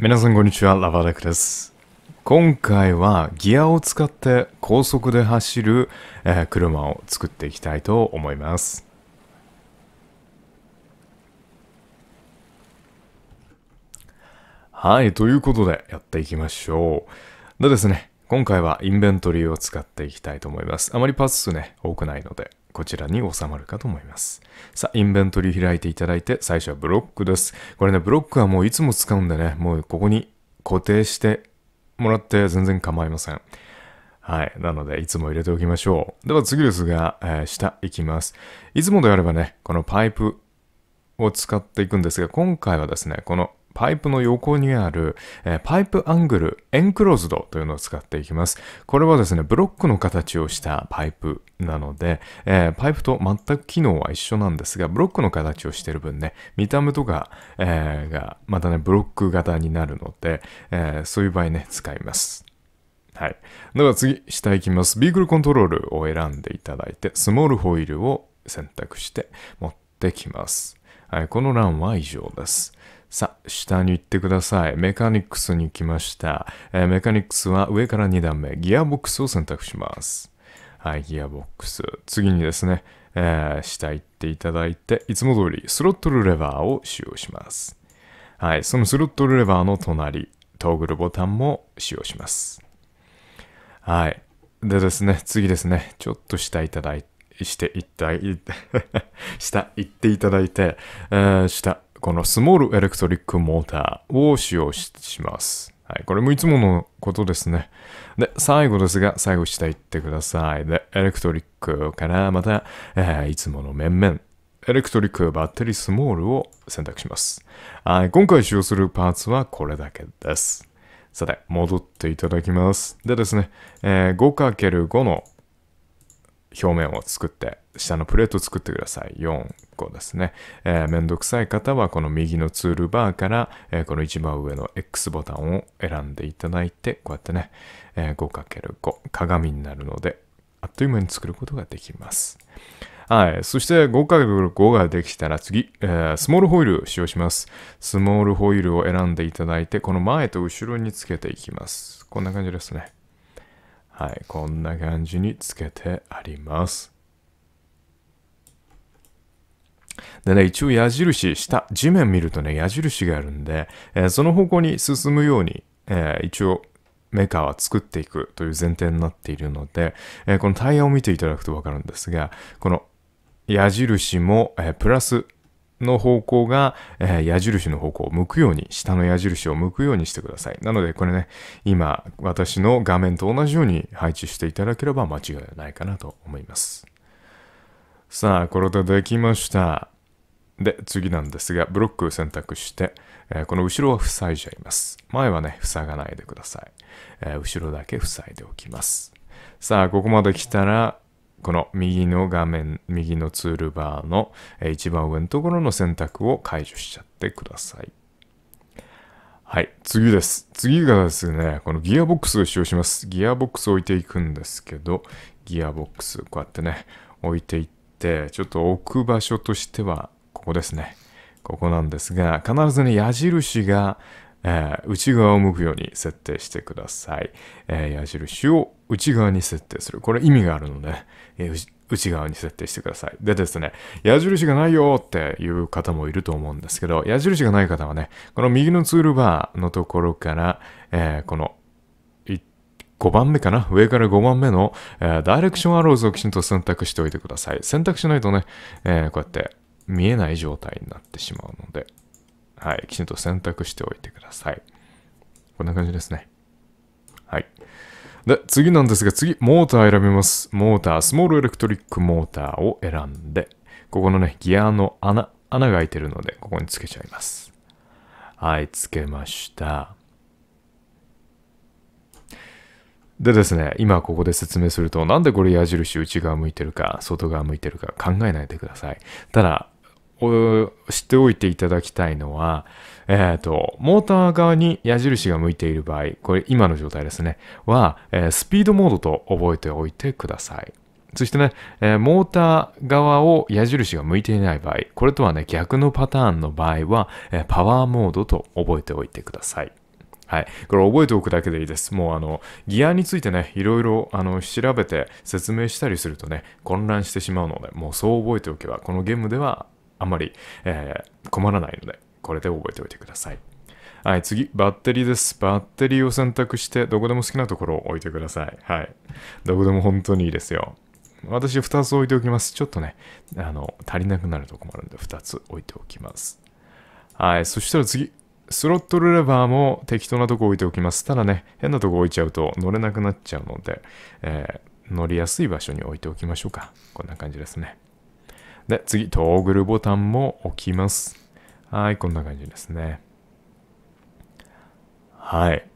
皆さんこんにちは、ラバーデクです。今回はギアを使って高速で走る、えー、車を作っていきたいと思います。はい、ということでやっていきましょう。でですね、今回はインベントリーを使っていきたいと思います。あまりパス数ね、多くないので。こちらに収まるかと思います。さあ、インベントリー開いていただいて、最初はブロックです。これね、ブロックはもういつも使うんでね、もうここに固定してもらって全然構いません。はい。なので、いつも入れておきましょう。では次ですが、えー、下行きます。いつもであればね、このパイプを使っていくんですが、今回はですね、このパイプの横にある、えー、パイプアングル、エンクローズドというのを使っていきます。これはですね、ブロックの形をしたパイプなので、えー、パイプと全く機能は一緒なんですが、ブロックの形をしてる分ね、見た目とか、えー、が、またね、ブロック型になるので、えー、そういう場合ね、使います。はい。では次、下行きます。ビーグルコントロールを選んでいただいて、スモールホイールを選択して持ってきます。はい、この欄は以上です。さあ、下に行ってください。メカニックスに来ました。えー、メカニックスは上から2段目、ギアボックスを選択します。はい、ギアボックス。次にですね、えー、下行っていただいて、いつも通りスロットルレバーを使用します。はい、そのスロットルレバーの隣、トーグルボタンも使用します。はい。でですね、次ですね、ちょっと下いただいて、していい、下行っていただいて、えー、下このスモールエレクトリックモーターを使用します。はい、これもいつものことですね。で、最後ですが、最後下行ってください。で、エレクトリックからまた、えー、いつもの面々、エレクトリックバッテリースモールを選択します。はい、今回使用するパーツはこれだけです。さて、戻っていただきます。でですね、えー、5×5 の表面を作って、下のプレートを作ってください。4個ですね。えー、めんどくさい方は、この右のツールバーから、えー、この一番上の X ボタンを選んでいただいて、こうやってね、えー、5×5、鏡になるので、あっという間に作ることができます。はい。そして 5×5 ができたら次、えー、スモールホイールを使用します。スモールホイールを選んでいただいて、この前と後ろにつけていきます。こんな感じですね。はい、こんな感じにつけてあります。でね、一応矢印、下、地面見るとね、矢印があるんで、えー、その方向に進むように、えー、一応メーカーは作っていくという前提になっているので、えー、このタイヤを見ていただくとわかるんですが、この矢印も、えプラスの方向が、えー、矢印の方向を向くように、下の矢印を向くようにしてください。なので、これね、今、私の画面と同じように配置していただければ間違いないかなと思います。さあ、これでできました。で、次なんですが、ブロックを選択して、えー、この後ろは塞いじゃいます。前はね、塞がないでください。えー、後ろだけ塞いでおきます。さあ、ここまで来たら、この右の画面、右のツールバーの一番上のところの選択を解除しちゃってください。はい、次です。次がですね、このギアボックスを使用します。ギアボックスを置いていくんですけど、ギアボックス、こうやってね、置いていって、ちょっと置く場所としては、ここですね。ここなんですが、必ずね、矢印がえー、内側を向くように設定してください、えー、矢印を内側に設定する。これ意味があるので、えー、内側に設定してください。でですね、矢印がないよっていう方もいると思うんですけど、矢印がない方はね、この右のツールバーのところから、えー、この5番目かな上から5番目の、えー、ダイレクションアローズをきちんと選択しておいてください。選択しないとね、えー、こうやって見えない状態になってしまうので。はい、きちんと選択しておいてください。こんな感じですね。はい。で、次なんですが、次、モーター選びます。モーター、スモールエレクトリックモーターを選んで、ここのね、ギアの穴、穴が開いてるので、ここにつけちゃいます。はい、つけました。でですね、今ここで説明すると、なんでこれ矢印内側向いてるか、外側向いてるか考えないでください。ただ、知っておいていただきたいのは、えっ、ー、と、モーター側に矢印が向いている場合、これ今の状態ですね、は、えー、スピードモードと覚えておいてください。そしてね、えー、モーター側を矢印が向いていない場合、これとはね、逆のパターンの場合は、えパワーモードと覚えておいてください。はい。これ覚えておくだけでいいです。もうあの、ギアについてね、いろいろあの、調べて説明したりするとね、混乱してしまうので、もうそう覚えておけば、このゲームではあんまり、えー、困らないので、これで覚えておいてください。はい、次、バッテリーです。バッテリーを選択して、どこでも好きなところを置いてください。はい。どこでも本当にいいですよ。私、2つ置いておきます。ちょっとね、あの、足りなくなると困るので、2つ置いておきます。はい、そしたら次、スロットルレバーも適当なとこ置いておきます。ただね、変なとこ置いちゃうと乗れなくなっちゃうので、えー、乗りやすい場所に置いておきましょうか。こんな感じですね。で、次、トーグルボタンも置きます。はい、こんな感じですね。はい。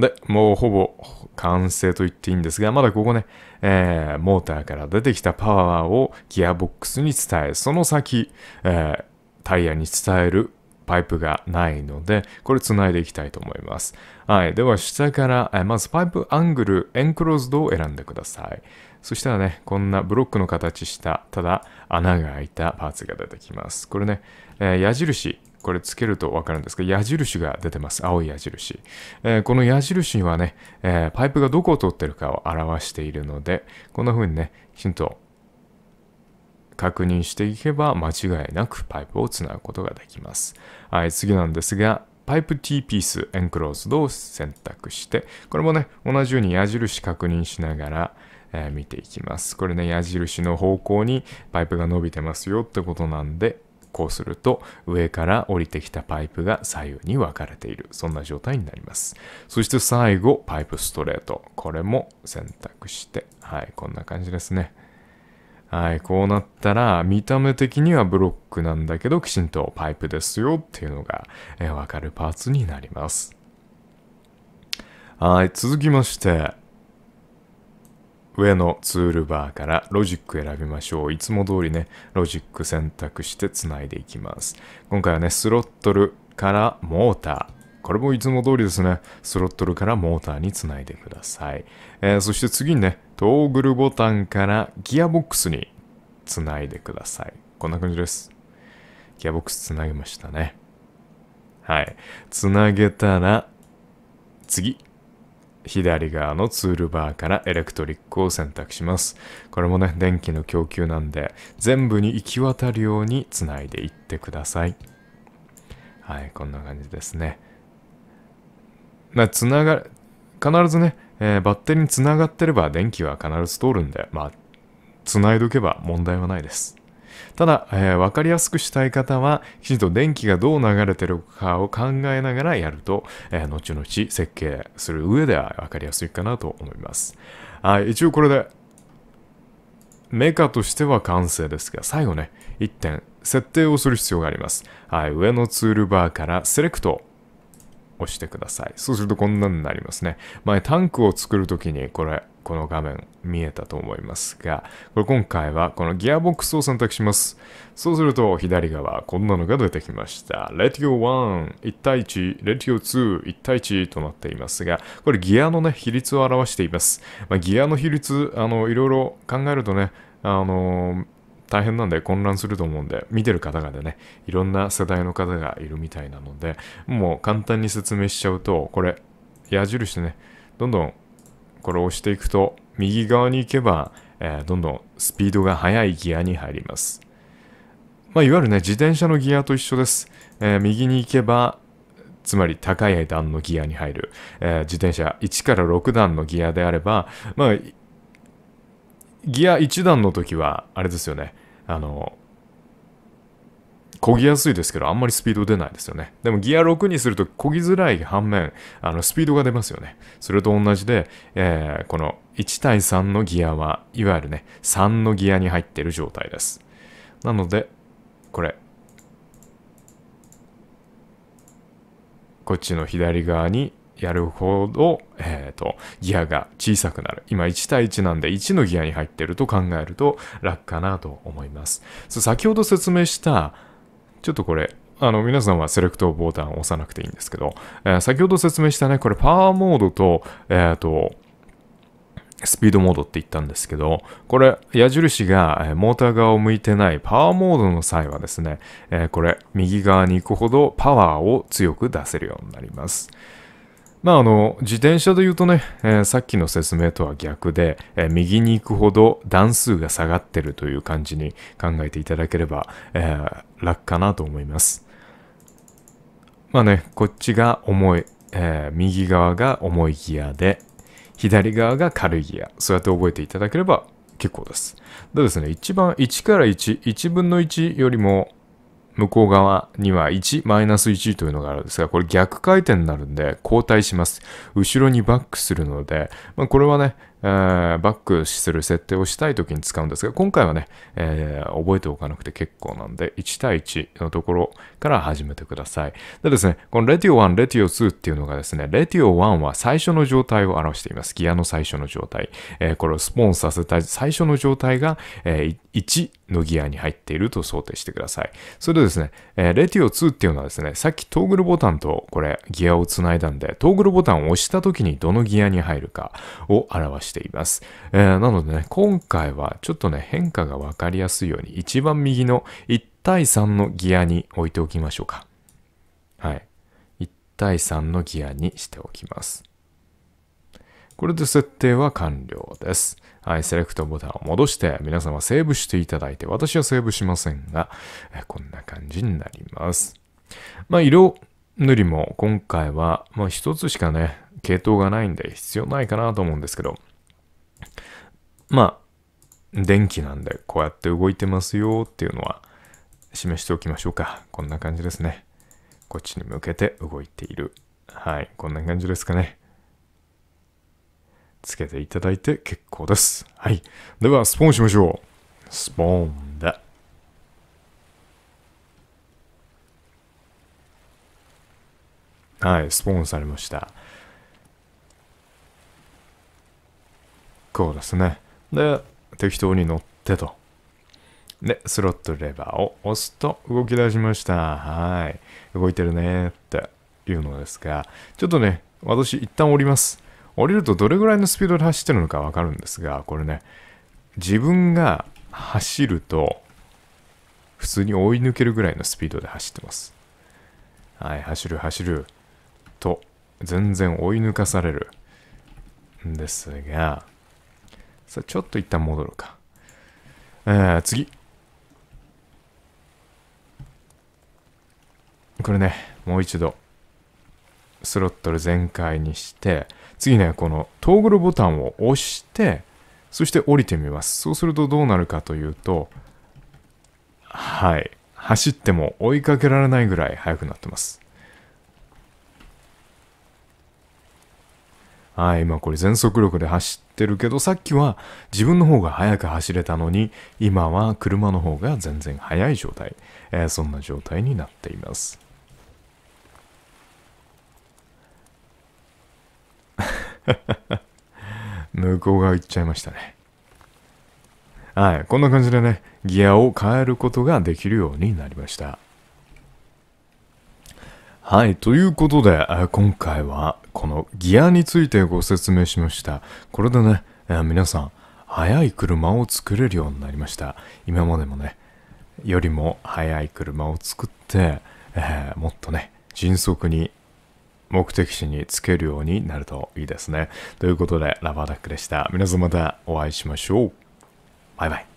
で、もうほぼ完成と言っていいんですが、まだここね、えー、モーターから出てきたパワーをギアボックスに伝え、その先、えー、タイヤに伝えるパイプがないので、これ繋いでいきたいと思います。はい。では、下から、えー、まずパイプアングル、エンクローズドを選んでください。そしたらね、こんなブロックの形した、ただ穴が開いたパーツが出てきます。これね、えー、矢印、これつけるとわかるんですが、矢印が出てます。青い矢印。えー、この矢印はね、えー、パイプがどこを通ってるかを表しているので、こんな風にね、ヒント確認していけば間違いなくパイプをつなぐことができます。はい、次なんですが、パイプ T ピースエンクローズドを選択して、これもね、同じように矢印確認しながら、えー、見ていきます。これね、矢印の方向にパイプが伸びてますよってことなんで、こうすると上から降りてきたパイプが左右に分かれている。そんな状態になります。そして最後、パイプストレート。これも選択して、はい、こんな感じですね。はい、こうなったら、見た目的にはブロックなんだけど、きちんとパイプですよっていうのが、えわかるパーツになります。はい、続きまして、上のツールバーからロジック選びましょう。いつも通りね、ロジック選択してつないでいきます。今回はね、スロットルからモーター。これもいつも通りですね、スロットルからモーターにつないでください。えー、そして次にね、トーグルボタンからギアボックスにつないでください。こんな感じです。ギアボックスつなげましたね。はい。つなげたら、次。左側のツールバーからエレクトリックを選択します。これもね、電気の供給なんで、全部に行き渡るようにつないでいってください。はい、こんな感じですね。まあ、つなが、必ずね、えー、バッテリーにつながってれば電気は必ず通るんで、まあ、つないどけば問題はないです。ただ、えー、分かりやすくしたい方は、きちんと電気がどう流れてるかを考えながらやると、えー、後々設計する上では分かりやすいかなと思います。はい、一応これで、メーカーとしては完成ですが、最後ね、1点、設定をする必要があります。はい、上のツールバーからセレクト押してください。そうするとこんなになりますね。前タンクを作るときにこれ、この画面見えたと思いますが、これ今回はこのギアボックスを選択します。そうすると左側、こんなのが出てきました。レティオ1 1対1、レティオ2 1対1となっていますが、これギアのね、比率を表しています。まあ、ギアの比率、あの、いろいろ考えるとね、あのー大変なんで混乱すると思うんで、見てる方々ね、いろんな世代の方がいるみたいなので、もう簡単に説明しちゃうと、これ、矢印ね、どんどんこれを押していくと、右側に行けば、えー、どんどんスピードが速いギアに入ります。まあ、いわゆるね、自転車のギアと一緒です。えー、右に行けば、つまり高い段のギアに入る。えー、自転車1から6段のギアであれば、まあ、ギア1段の時は、あれですよね、あの、漕ぎやすいですけど、あんまりスピード出ないですよね。でもギア6にすると漕ぎづらい反面、あのスピードが出ますよね。それと同じで、えー、この1対3のギアは、いわゆるね、3のギアに入っている状態です。なので、これ、こっちの左側にやるほど、えっ、ー、と、ギアが小さくなる。今1対1なんで1のギアに入ってると考えると楽かなと思います。先ほど説明した、ちょっとこれ、あの、皆さんはセレクトボタンを押さなくていいんですけど、えー、先ほど説明したね、これパワーモードと、えっ、ー、と、スピードモードって言ったんですけど、これ矢印がモーター側を向いてないパワーモードの際はですね、えー、これ右側に行くほどパワーを強く出せるようになります。まあ、あの自転車で言うとね、えー、さっきの説明とは逆で、えー、右に行くほど段数が下がってるという感じに考えていただければ、えー、楽かなと思います。まあね、こっちが重い、え右側が重いギアで、左側が軽いギア。そうやって覚えていただければ結構です。でですね、一番1から1、1分の1よりも向こう側には1、マイナス1というのがあるんですが、これ逆回転になるんで、後退します。後ろにバックするので、まあ、これはね、えー、バックする設定をしたい時に使うんですが、今回はね、えー、覚えておかなくて結構なんで、1対1のところから始めてください。でですね、この r e t i o 1 r e t i o 2っていうのがですね、r e t i o 1は最初の状態を表しています。ギアの最初の状態。えー、これをスポーンさせた最初の状態が、え1のギアに入っていると想定してください。それでですね、えー、Letio2 っていうのはですね、さっきトーグルボタンとこれギアをつないだんで、トーグルボタンを押した時にどのギアに入るかを表してしています。えー、なのでね、今回はちょっとね、変化がわかりやすいように、一番右の1対3のギアに置いておきましょうか。はい。1対3のギアにしておきます。これで設定は完了です。はい、セレクトボタンを戻して、皆さんはセーブしていただいて、私はセーブしませんが、こんな感じになります。まあ、色塗りも今回は、ま一つしかね、系統がないんで必要ないかなと思うんですけど、まあ、電気なんでこうやって動いてますよっていうのは示しておきましょうか。こんな感じですね。こっちに向けて動いている。はい、こんな感じですかね。つけていただいて結構です。はい。では、スポーンしましょう。スポーンだ。はい、スポーンされました。こうですね。で、適当に乗ってと。で、スロットレバーを押すと動き出しました。はい。動いてるねっていうのですが、ちょっとね、私一旦降ります。降りるとどれぐらいのスピードで走ってるのかわかるんですが、これね、自分が走ると、普通に追い抜けるぐらいのスピードで走ってます。はい、走る走ると、全然追い抜かされるんですが、さあ、ちょっと一旦戻るか。えー、次。これね、もう一度、スロットル全開にして、次ね、このトーグルボタンを押して、そして降りてみます。そうするとどうなるかというと、はい。走っても追いかけられないぐらい速くなってます。はい、今これ全速力で走ってるけど、さっきは自分の方が速く走れたのに、今は車の方が全然速い状態、えー、そんな状態になっています。向こう側行っちゃいましたね。はい、こんな感じでね、ギアを変えることができるようになりました。はい、ということで、今回はこのギアについてご説明しました。これでね、え皆さん、速い車を作れるようになりました。今までもね、よりも速い車を作って、えー、もっとね、迅速に目的地につけるようになるといいですね。ということで、ラバーダックでした。皆さんまたお会いしましょう。バイバイ。